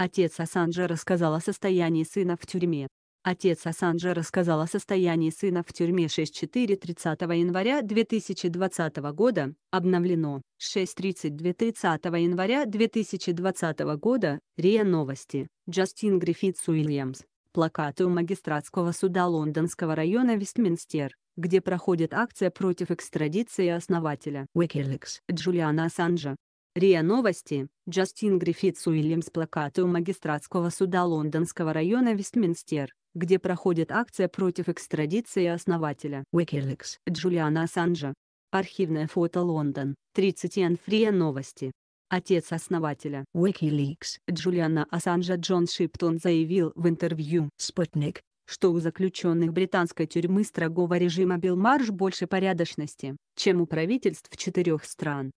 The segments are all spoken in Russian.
Отец Асанджа рассказал о состоянии сына в тюрьме. Отец Асанджа рассказал о состоянии сына в тюрьме 6.4 30 января 2020 года, обновлено 6.32 30 января 2020 года, РИА Новости, Джастин Гриффитс Уильямс, плакаты у магистратского суда лондонского района Вестминстер, где проходит акция против экстрадиции основателя Wikileaks Джулиана Ассанжа, РИА Новости, Джастин Гриффитс Уильямс плакаты у магистратского суда лондонского района Вестминстер, где проходит акция против экстрадиции основателя Wikileaks Джулиана Ассанжа. Архивное фото Лондон, 30 Риа Новости. Отец основателя Wikileaks Джулиана Ассанжа Джон Шиптон заявил в интервью «Спутник», что у заключенных британской тюрьмы строгого режима Билмарш больше порядочности, чем у правительств четырех стран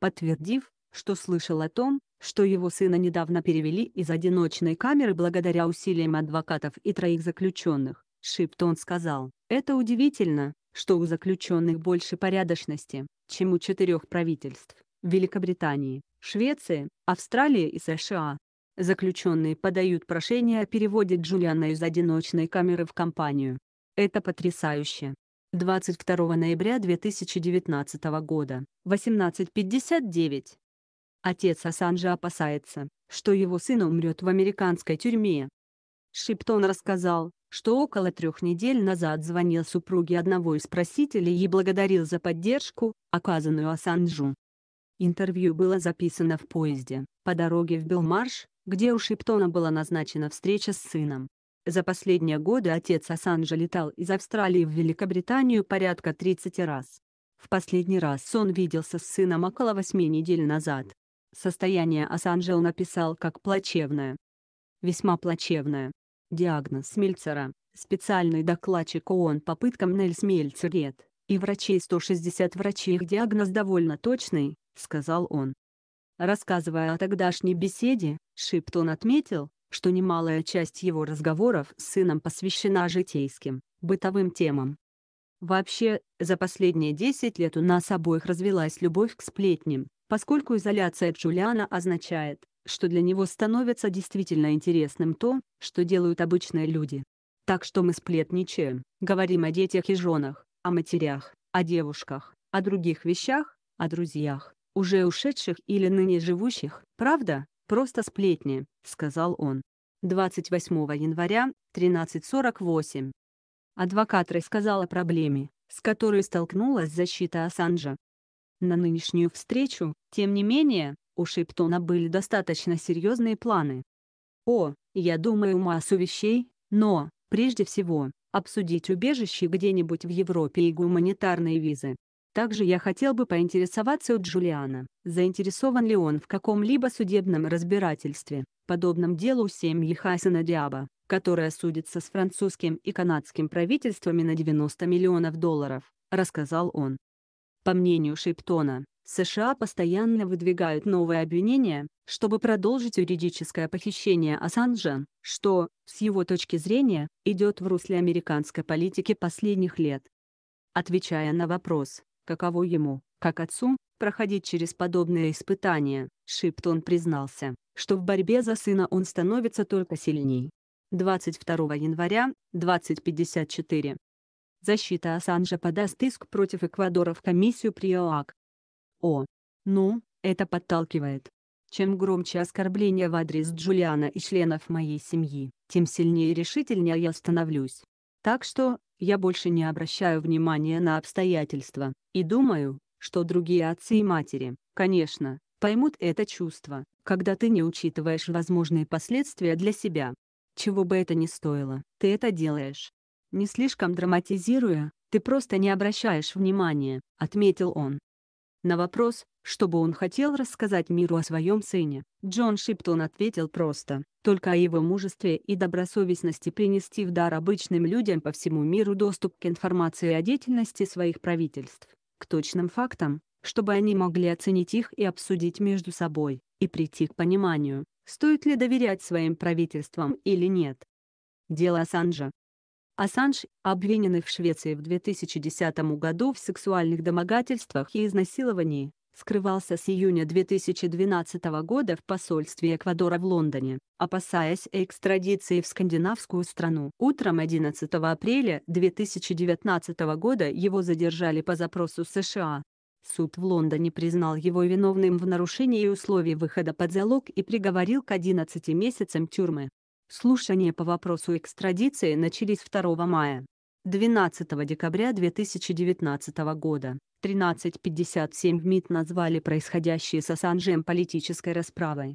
подтвердив, что слышал о том, что его сына недавно перевели из одиночной камеры благодаря усилиям адвокатов и троих заключенных. Шиптон сказал, «Это удивительно, что у заключенных больше порядочности, чем у четырех правительств – Великобритании, Швеции, Австралии и США. Заключенные подают прошение о переводе Джулиана из одиночной камеры в компанию. Это потрясающе. 22 ноября 2019 года, 18.59. Отец Асанжа опасается, что его сын умрет в американской тюрьме. Шиптон рассказал, что около трех недель назад звонил супруге одного из просителей и благодарил за поддержку, оказанную Асанжу. Интервью было записано в поезде, по дороге в Белмарш, где у Шиптона была назначена встреча с сыном. За последние годы отец Ассанжа летал из Австралии в Великобританию порядка 30 раз. В последний раз он виделся с сыном около 8 недель назад. Состояние Асанжел написал как плачевное. Весьма плачевное. Диагноз Мельцера, специальный докладчик ООН по пыткам Нельс нет. и врачей 160 врачей их диагноз довольно точный, сказал он. Рассказывая о тогдашней беседе, Шиптон отметил, что немалая часть его разговоров с сыном посвящена житейским, бытовым темам. Вообще, за последние 10 лет у нас обоих развелась любовь к сплетням, поскольку изоляция Джулиана означает, что для него становится действительно интересным то, что делают обычные люди. Так что мы сплетничаем, говорим о детях и женах, о матерях, о девушках, о других вещах, о друзьях, уже ушедших или ныне живущих, правда? «Просто сплетни», — сказал он. 28 января, 13.48. Адвокат рассказал о проблеме, с которой столкнулась защита Ассанжа. На нынешнюю встречу, тем не менее, у Шептона были достаточно серьезные планы. О, я думаю массу вещей, но, прежде всего, обсудить убежище где-нибудь в Европе и гуманитарные визы. Также я хотел бы поинтересоваться у Джулиана, заинтересован ли он в каком-либо судебном разбирательстве, подобном делу семьи Хасина Диаба, которая судится с французским и канадским правительствами на 90 миллионов долларов, рассказал он. По мнению Шиптона, США постоянно выдвигают новые обвинения, чтобы продолжить юридическое похищение Ассанжа, что, с его точки зрения, идет в русле американской политики последних лет. Отвечая на вопрос, каково ему, как отцу, проходить через подобные испытания. Шиптон признался, что в борьбе за сына он становится только сильней. 22 января, 2054. Защита Асанжа подаст иск против Эквадора в комиссию при ОАК. О. Ну, это подталкивает. Чем громче оскорбления в адрес Джулиана и членов моей семьи, тем сильнее и решительнее я становлюсь. Так что, я больше не обращаю внимания на обстоятельства, и думаю, что другие отцы и матери, конечно, поймут это чувство, когда ты не учитываешь возможные последствия для себя. Чего бы это ни стоило, ты это делаешь. Не слишком драматизируя, ты просто не обращаешь внимания, отметил он. На вопрос, чтобы он хотел рассказать миру о своем сыне. Джон Шиптон ответил просто, только о его мужестве и добросовестности принести в дар обычным людям по всему миру доступ к информации о деятельности своих правительств, к точным фактам, чтобы они могли оценить их и обсудить между собой, и прийти к пониманию, стоит ли доверять своим правительствам или нет. Дело Асанжа. Ассанж, обвиненный в Швеции в 2010 году в сексуальных домогательствах и изнасиловании, скрывался с июня 2012 года в посольстве Эквадора в Лондоне, опасаясь экстрадиции в скандинавскую страну. Утром 11 апреля 2019 года его задержали по запросу США. Суд в Лондоне признал его виновным в нарушении условий выхода под залог и приговорил к 11 месяцам тюрьмы. Слушания по вопросу экстрадиции начались 2 мая. 12 декабря 2019 года 13.57 в МИД назвали происходящее с Ассанжем политической расправой.